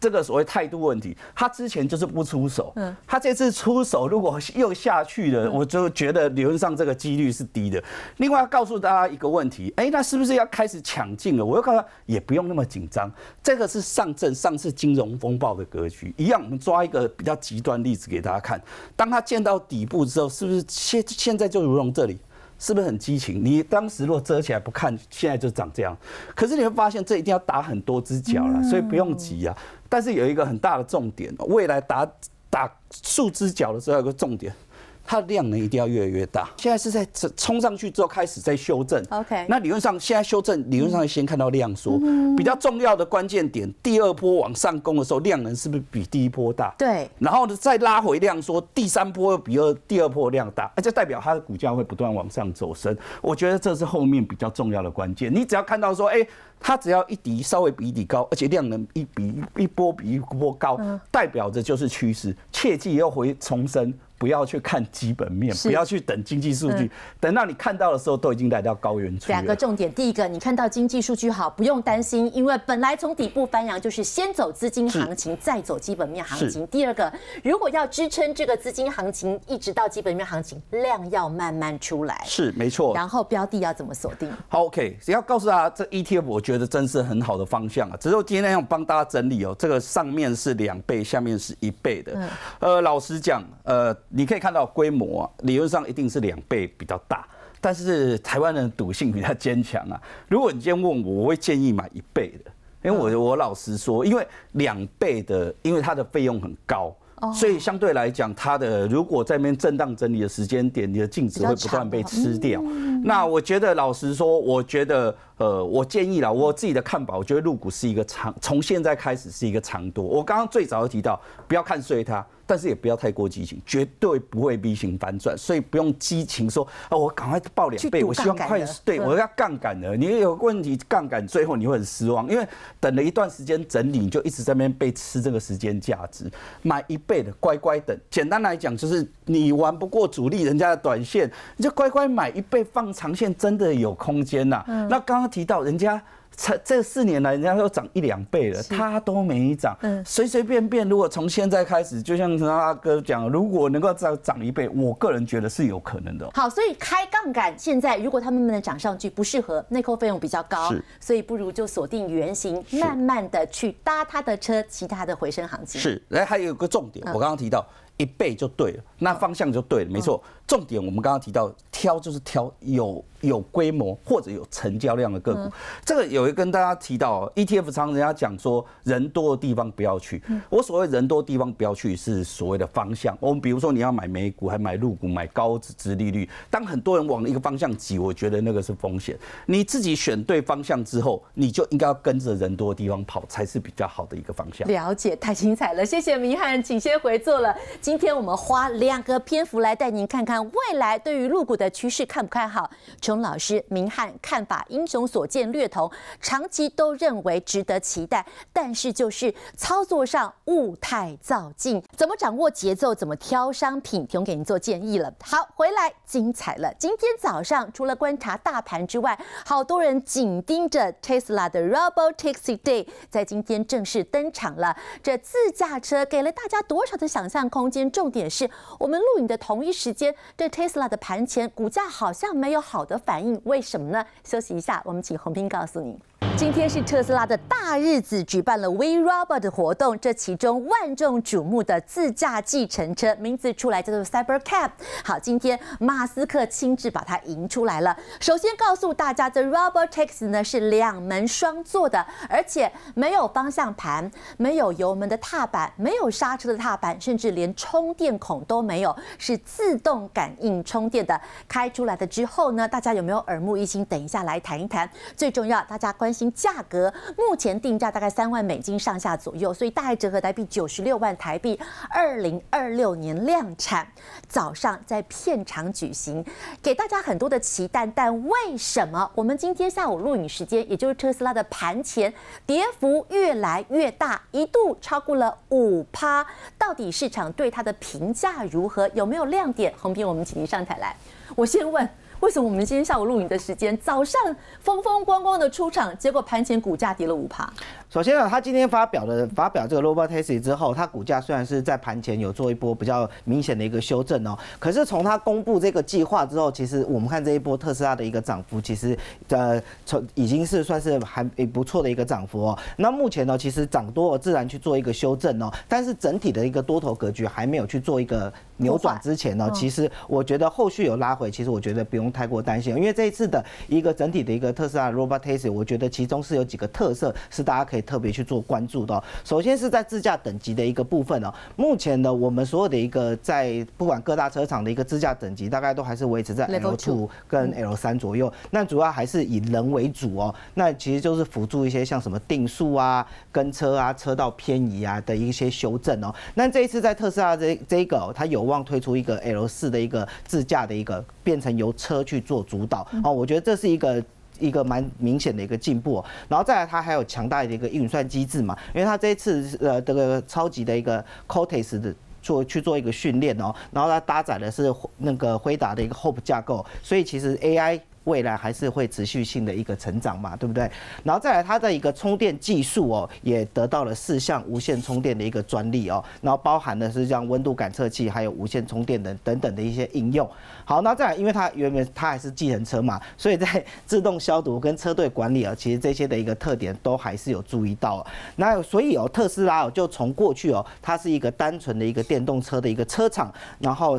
这个所谓态度问题，他之前就是不出手，嗯，他这次出手如果又下去了，我就觉得理论上这个几率是低的。另外告诉大家一个问题，哎，那是不是要开始抢进了？我又告诉他，也不用那么紧张，这个是上证上次金融风暴的格局一样。我们抓一个比较极端例子给大家看，当它见到底部之后，是不是现现在就如同这里？是不是很激情？你当时如果遮起来不看，现在就长这样。可是你会发现，这一定要打很多只脚了，所以不用急呀。但是有一个很大的重点，未来打打数只脚的时候有个重点。它的量能一定要越来越大，现在是在冲上去之后开始在修正。OK，那理论上现在修正，理论上先看到量缩，比较重要的关键点，第二波往上攻的时候，量能是不是比第一波大？对。然后呢，再拉回量缩，第三波比二第二波量大，那就代表它的股价会不断往上走升。我觉得这是后面比较重要的关键。你只要看到说，哎，它只要一底稍微比一底高，而且量能一比一波比一波高，代表着就是趋势。切记要回重申，不要去看基本面，不要去等经济数据，等到你看到的时候都已经来到高原区。两个重点，第一个，你看到经济数据好，不用担心，因为本来从底部翻扬就是先走资金行情，再走基本面行情。第二个，如果要支撑这个资金行情一直到基本面行情，量要慢慢出来。是没错。然后标的要怎么锁定？好，OK，只要告诉家，这 ETF，我觉得真是很好的方向啊。只是今天要帮大家整理哦，这个上面是两倍，下面是一倍的。呃，老实讲，呃。你可以看到规模，理论上一定是两倍比较大，但是台湾人赌性比较坚强啊。如果你今天问我，我会建议买一倍的，因为我我老实说，因为两倍的，因为它的费用很高，所以相对来讲，它的如果在那边震荡整理的时间点，你的净值会不断被吃掉。那我觉得老实说，我觉得。呃，我建议啦，我自己的看法，我觉得入股是一个长，从现在开始是一个长多。我刚刚最早就提到，不要看碎它，但是也不要太过激情，绝对不会 V 型反转，所以不用激情说，哦，我赶快爆两倍，我希望快。对，我要杠杆的，你有问题杠杆，最后你会很失望，因为等了一段时间整理，你就一直在那边被吃这个时间价值，买一倍的乖乖等。简单来讲，就是你玩不过主力人家的短线，你就乖乖买一倍放长线，真的有空间呐。那刚刚。提到人家才这四年来，人家都涨一两倍了，他都没涨。嗯，随随便便，如果从现在开始，就像大哥讲，如果能够再涨一倍，我个人觉得是有可能的。好，所以开杠杆现在，如果他慢慢的涨上去，不适合内扣费用比较高，所以不如就锁定原形，慢慢的去搭他的车，其他的回升行情是。来，还有个重点，我刚刚提到。一倍就对了，那方向就对了，没错。重点我们刚刚提到，挑就是挑有有规模或者有成交量的个股。这个有一跟大家提到，ETF 仓人家讲说人多的地方不要去。我所谓人多地方不要去是所谓的方向。我们比如说你要买美股，还买入股，买高值利率。当很多人往一个方向挤，我觉得那个是风险。你自己选对方向之后，你就应该要跟着人多的地方跑，才是比较好的一个方向。了解，太精彩了，谢谢明翰，请先回座了。今天我们花两个篇幅来带您看看未来对于入股的趋势看不看好。琼老师、明翰看法英雄所见略同，长期都认为值得期待，但是就是操作上勿太造进，怎么掌握节奏，怎么挑商品，提供给您做建议了。好，回来精彩了。今天早上除了观察大盘之外，好多人紧盯着 Tesla 的 Robo Taxi Day，在今天正式登场了。这自驾车给了大家多少的想象空间？今天重点是我们录影的同一时间，对 Tesla 的盘前股价好像没有好的反应，为什么呢？休息一下，我们请洪斌告诉您。今天是特斯拉的大日子，举办了 We Robot 的活动，这其中万众瞩目的自驾计程车，名字出来叫做 Cyber Cab。好，今天马斯克亲自把它迎出来了。首先告诉大家这 Robot Taxi 呢是两门双座的，而且没有方向盘，没有油门的踏板，没有刹车的踏板，甚至连充电孔都没有，是自动感应充电的。开出来的之后呢，大家有没有耳目一新？等一下来谈一谈。最重要，大家关心。价格目前定价大概三万美金上下左右，所以大概折合台币九十六万台币。二零二六年量产，早上在片场举行，给大家很多的期待。但为什么我们今天下午录影时间，也就是特斯拉的盘前跌幅越来越大，一度超过了五趴？到底市场对它的评价如何？有没有亮点？红平，我们请您上台来。我先问。为什么我们今天下午录影的时间，早上风风光光的出场，结果盘前股价跌了五趴？首先呢，他今天发表了发表这个 Robotaxi 之后，他股价虽然是在盘前有做一波比较明显的一个修正哦，可是从他公布这个计划之后，其实我们看这一波特斯拉的一个涨幅，其实呃从已经是算是还不错的一个涨幅哦。那目前呢，其实涨多了自然去做一个修正哦，但是整体的一个多头格局还没有去做一个扭转之前呢，其实我觉得后续有拉回，其实我觉得不用太过担心，因为这一次的一个整体的一个特斯拉 Robotaxi，我觉得其中是有几个特色是大家可以。特别去做关注的，首先是在自驾等级的一个部分哦，目前呢，我们所有的一个在不管各大车厂的一个自驾等级，大概都还是维持在 L 二跟 L 三左右。那主要还是以人为主哦。那其实就是辅助一些像什么定速啊、跟车啊、车道偏移啊的一些修正哦。那这一次在特斯拉这这一个，它有望推出一个 L 四的一个自驾的一个，变成由车去做主导哦。我觉得这是一个。一个蛮明显的一个进步，然后再来它还有强大的一个运算机制嘛，因为它这一次呃这个超级的一个 Cortex 的做去做一个训练哦，然后它搭载的是那个辉达的一个 Hop e 架构，所以其实 AI。未来还是会持续性的一个成长嘛，对不对？然后再来，它的一个充电技术哦，也得到了四项无线充电的一个专利哦，然后包含的是像温度感测器，还有无线充电等等等的一些应用。好，那再来，因为它原本它还是计程车嘛，所以在自动消毒跟车队管理啊，其实这些的一个特点都还是有注意到。那所以哦，特斯拉哦，就从过去哦，它是一个单纯的一个电动车的一个车厂，然后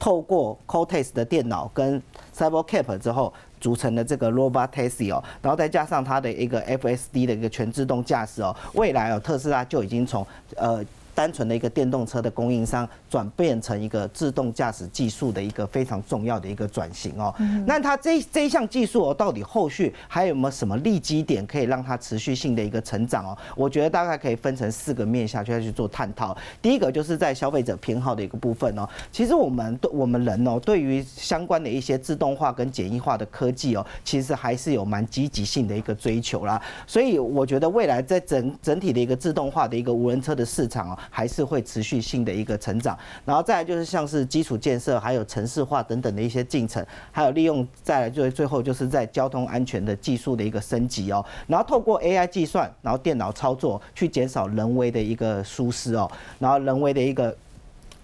透过 Cortes 的电脑跟 c y b e r c a p 之后组成的这个 Robotaxi 哦，然后再加上它的一个 FSD 的一个全自动驾驶哦，未来哦特斯拉就已经从呃。单纯的一个电动车的供应商转变成一个自动驾驶技术的一个非常重要的一个转型哦。那它这这一项技术哦，到底后续还有没有什么利基点可以让它持续性的一个成长哦？我觉得大概可以分成四个面下去再去做探讨。第一个就是在消费者偏好的一个部分哦。其实我们对我们人哦，对于相关的一些自动化跟简易化的科技哦，其实还是有蛮积极性的一个追求啦。所以我觉得未来在整整体的一个自动化的一个无人车的市场哦。还是会持续性的一个成长，然后再来就是像是基础建设，还有城市化等等的一些进程，还有利用再来就最后就是在交通安全的技术的一个升级哦，然后透过 AI 计算，然后电脑操作去减少人为的一个疏失哦，然后人为的一个。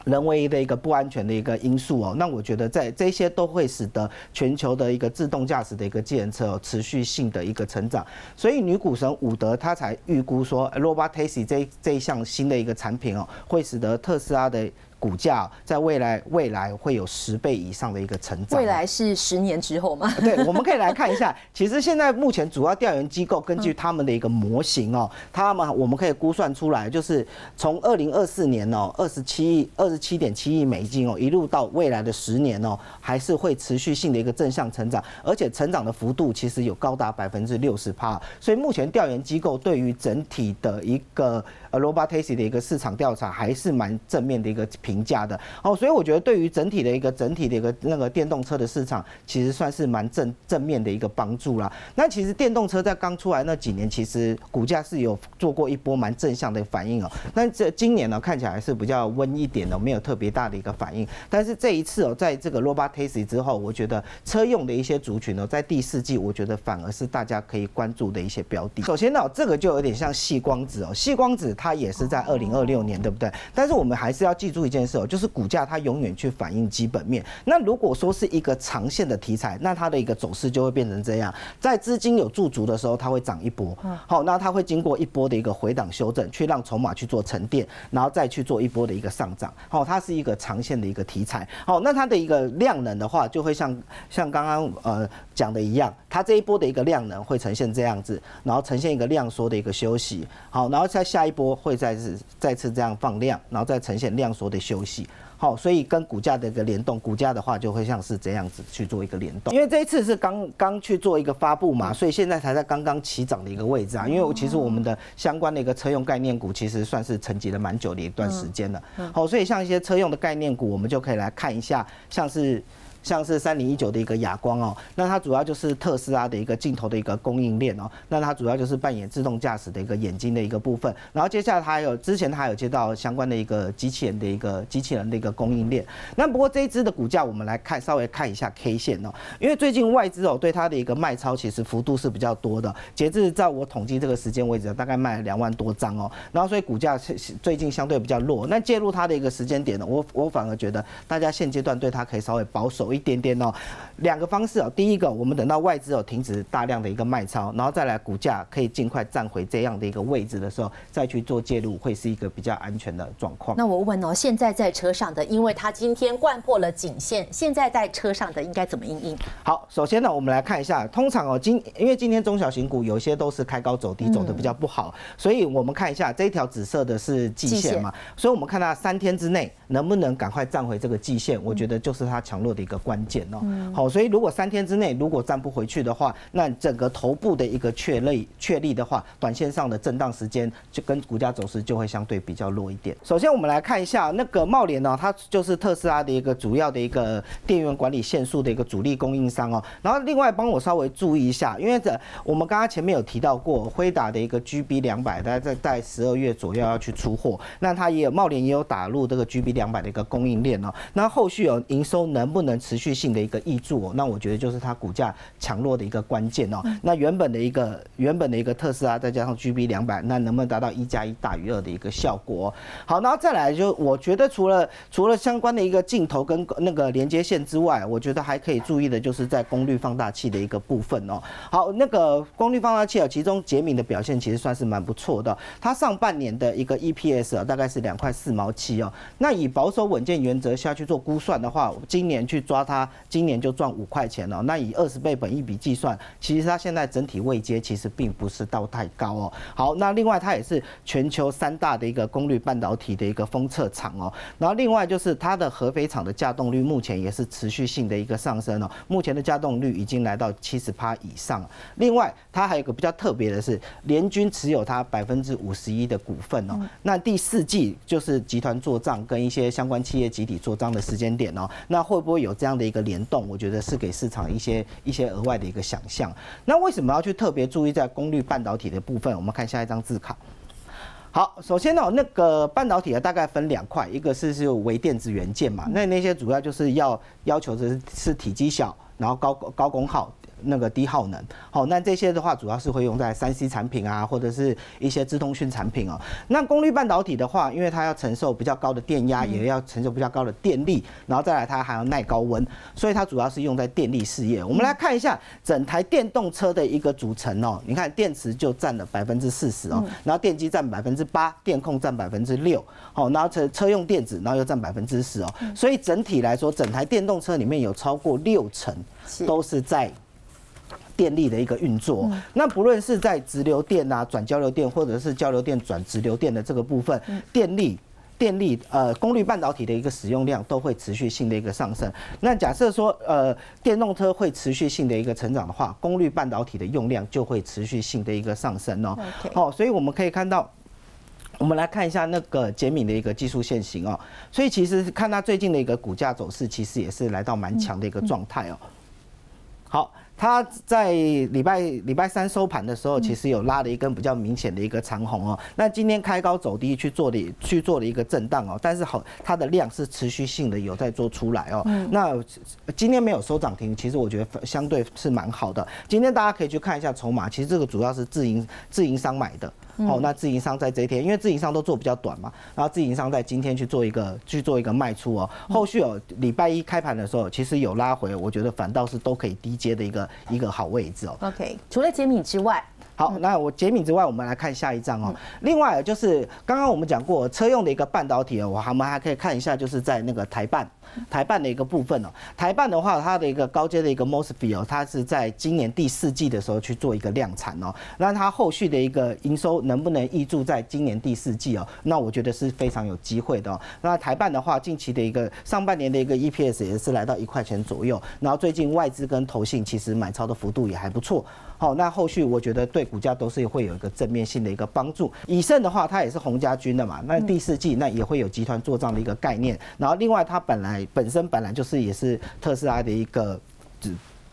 人为的一个不安全的一个因素哦，那我觉得在这些都会使得全球的一个自动驾驶的一个汽车持续性的一个成长，所以女股神伍德她才预估说，Robotaxi 这这一项新的一个产品哦，会使得特斯拉的。股价在未来未来会有十倍以上的一个成长。未来是十年之后吗？对，我们可以来看一下。其实现在目前主要调研机构根据他们的一个模型哦，他们我们可以估算出来，就是从二零二四年哦，二十七亿、二十七点七亿美金哦，一路到未来的十年哦，还是会持续性的一个正向成长，而且成长的幅度其实有高达百分之六十趴。所以目前调研机构对于整体的一个。Robatasi 的一个市场调查还是蛮正面的一个评价的哦，所以我觉得对于整体的一个整体的一个那个电动车的市场，其实算是蛮正正面的一个帮助啦。那其实电动车在刚出来那几年，其实股价是有做过一波蛮正向的反应哦。那这今年呢，看起来是比较温一点的，没有特别大的一个反应。但是这一次哦，在这个 Robatasi 之后，我觉得车用的一些族群呢，在第四季，我觉得反而是大家可以关注的一些标的。首先呢，这个就有点像细光子哦，细光子。它也是在二零二六年，对不对？但是我们还是要记住一件事哦，就是股价它永远去反映基本面。那如果说是一个长线的题材，那它的一个走势就会变成这样，在资金有驻足的时候，它会涨一波。好，那它会经过一波的一个回档修正，去让筹码去做沉淀，然后再去做一波的一个上涨。好，它是一个长线的一个题材。好，那它的一个量能的话，就会像像刚刚呃讲的一样，它这一波的一个量能会呈现这样子，然后呈现一个量缩的一个休息。好，然后再下一波。会再次再次这样放量，然后再呈现量缩的休息，好，所以跟股价的一个联动，股价的话就会像是这样子去做一个联动。因为这一次是刚刚去做一个发布嘛，所以现在才在刚刚起涨的一个位置啊。因为其实我们的相关的一个车用概念股，其实算是沉积了蛮久的一段时间了。好，所以像一些车用的概念股，我们就可以来看一下，像是。像是三零一九的一个哑光哦，那它主要就是特斯拉的一个镜头的一个供应链哦，那它主要就是扮演自动驾驶的一个眼睛的一个部分。然后接下来它还有之前它有接到相关的一个机器人的一个机器人的一个供应链。那不过这一支的股价我们来看稍微看一下 K 线哦，因为最近外资哦对它的一个卖超其实幅度是比较多的，截至在我统计这个时间为止，大概卖了两万多张哦。然后所以股价最近相对比较弱。那介入它的一个时间点呢，我我反而觉得大家现阶段对它可以稍微保守。一点点哦，两个方式哦。第一个，我们等到外资哦停止大量的一个卖超，然后再来股价可以尽快站回这样的一个位置的时候，再去做介入，会是一个比较安全的状况。那我问哦，现在在车上的，因为他今天灌破了颈线，现在在车上的应该怎么应应？好，首先呢，我们来看一下，通常哦，今因为今天中小型股有一些都是开高走低，走的比较不好，所以我们看一下这一条紫色的是季线嘛，所以我们看它三天之内能不能赶快站回这个季线，我觉得就是它强弱的一个。关键哦，好，所以如果三天之内如果站不回去的话，那整个头部的一个确立确立的话，短线上的震荡时间就跟股价走势就会相对比较弱一点。首先我们来看一下那个茂联哦，它就是特斯拉的一个主要的一个电源管理限速的一个主力供应商哦。然后另外帮我稍微注意一下，因为这我们刚刚前面有提到过，辉达的一个 GB 两百，大家在在十二月左右要去出货，那它也有茂联也有打入这个 GB 两百的一个供应链哦。那后续有营收能不能持？持续性的一个益助哦，那我觉得就是它股价强弱的一个关键哦。那原本的一个原本的一个特斯拉，再加上 GB 两百，那能不能达到一加一大于二的一个效果？好，然后再来就我觉得除了除了相关的一个镜头跟那个连接线之外，我觉得还可以注意的就是在功率放大器的一个部分哦。好，那个功率放大器啊，其中杰敏的表现其实算是蛮不错的。它上半年的一个 EPS 啊，大概是两块四毛七哦。那以保守稳健原则下去做估算的话，今年去抓。它今年就赚五块钱了，那以二十倍本一笔计算，其实它现在整体位阶其实并不是到太高哦。好，那另外它也是全球三大的一个功率半导体的一个封测厂哦。然后另外就是它的合肥厂的稼动率目前也是持续性的一个上升哦，目前的稼动率已经来到七十趴以上。另外它还有一个比较特别的是，联军持有它百分之五十一的股份哦。那第四季就是集团做账跟一些相关企业集体做账的时间点哦，那会不会有？这样的一个联动，我觉得是给市场一些一些额外的一个想象。那为什么要去特别注意在功率半导体的部分？我们看下一张字卡。好，首先呢，那个半导体啊，大概分两块，一个是是微电子元件嘛，那那些主要就是要要求的是体积小，然后高高功耗。那个低耗能，好，那这些的话主要是会用在三 C 产品啊，或者是一些智通讯产品哦。那功率半导体的话，因为它要承受比较高的电压，也要承受比较高的电力，然后再来它还要耐高温，所以它主要是用在电力事业。我们来看一下整台电动车的一个组成哦，你看电池就占了百分之四十哦，然后电机占百分之八，电控占百分之六，好，然后车车用电子，然后又占百分之十哦，所以整体来说，整台电动车里面有超过六成都是在。电力的一个运作，那不论是在直流电啊、转交流电，或者是交流电转直流电的这个部分，电力、电力呃功率半导体的一个使用量都会持续性的一个上升。那假设说呃电动车会持续性的一个成长的话，功率半导体的用量就会持续性的一个上升哦。好，所以我们可以看到，我们来看一下那个捷敏的一个技术线型哦。所以其实看它最近的一个股价走势，其实也是来到蛮强的一个状态哦。好。它在礼拜礼拜三收盘的时候，其实有拉了一根比较明显的一个长红哦。那今天开高走低去做的去做了一个震荡哦，但是好，它的量是持续性的有在做出来哦。那今天没有收涨停，其实我觉得相对是蛮好的。今天大家可以去看一下筹码，其实这个主要是自营自营商买的。哦，那自营商在这一天，因为自营商都做比较短嘛，然后自营商在今天去做一个去做一个卖出哦，后续哦，礼拜一开盘的时候，其实有拉回，我觉得反倒是都可以低接的一个一个好位置哦。OK，除了杰米之外，好，那我杰米之外，我们来看下一张哦。另外就是刚刚我们讲过车用的一个半导体哦，我我们还可以看一下，就是在那个台办。台办的一个部分哦，台办的话，它的一个高阶的一个 mosfet 哦，它是在今年第四季的时候去做一个量产哦，那它后续的一个营收能不能依注在今年第四季哦？那我觉得是非常有机会的哦。那台办的话，近期的一个上半年的一个 EPS 也是来到一块钱左右，然后最近外资跟投信其实买超的幅度也还不错，好，那后续我觉得对股价都是会有一个正面性的一个帮助。以盛的话，它也是洪家军的嘛，那第四季那也会有集团做账的一个概念，然后另外它本来。本身本来就是也是特斯拉的一个，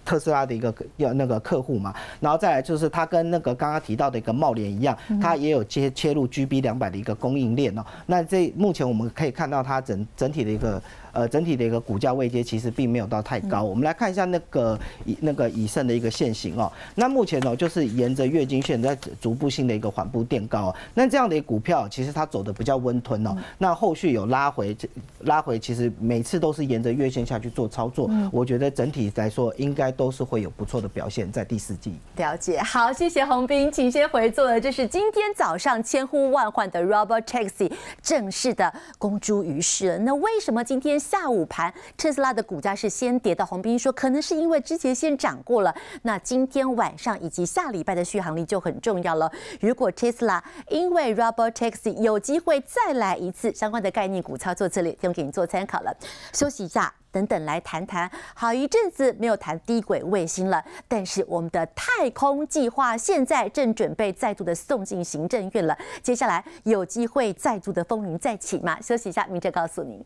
特斯拉的一个要那个客户嘛，然后再来就是他跟那个刚刚提到的一个茂联一样，他也有切切入 GB 两百的一个供应链哦。那这目前我们可以看到它整整体的一个。呃，整体的一个股价位阶其实并没有到太高。我们来看一下那个以那个以盛的一个现形哦。那目前呢就是沿着月经线在逐步性的一个缓步垫高。那这样的股票其实它走的比较温吞哦。那后续有拉回，拉回其实每次都是沿着月线下去做操作。我觉得整体来说应该都是会有不错的表现，在第四季。了解，好，谢谢洪斌，请先回座。这是今天早上千呼万唤的 Robert Taxi 正式的公诸于世。那为什么今天？下午盘，特斯拉的股价是先跌的。洪斌说，可能是因为之前先涨过了。那今天晚上以及下礼拜的续航力就很重要了。如果特斯拉因为 Robot Taxi 有机会再来一次相关的概念股操作，这里就给你做参考了。休息一下，等等来谈谈。好一阵子没有谈低轨卫星了，但是我们的太空计划现在正准备再度的送进行政院了。接下来有机会再度的风云再起吗？休息一下，明哲告诉你。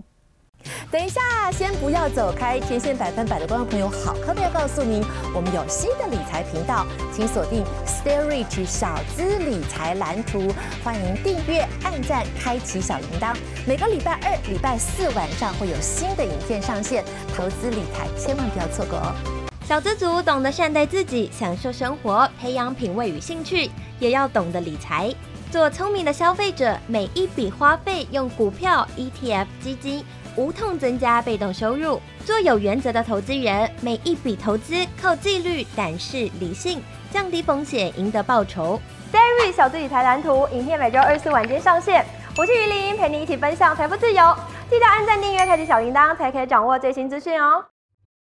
等一下，先不要走开！前线百分百的观众朋友，好，特的要告诉您，我们有新的理财频道，请锁定《Stairage 小资理财蓝图》，欢迎订阅、按赞、开启小铃铛。每个礼拜二、礼拜四晚上会有新的影片上线，投资理财千万不要错过哦！小资族懂得善待自己，享受生活，培养品味与兴趣，也要懂得理财，做聪明的消费者。每一笔花费用股票、ETF、基金。无痛增加被动收入，做有原则的投资人，每一笔投资靠纪律、胆识、理性，降低风险，赢得报酬。Siri 小资理财蓝图影片每周二四晚间上线，我是余林，陪你一起分享财富自由。记得按赞、订阅、开启小铃铛，才可以掌握最新资讯哦。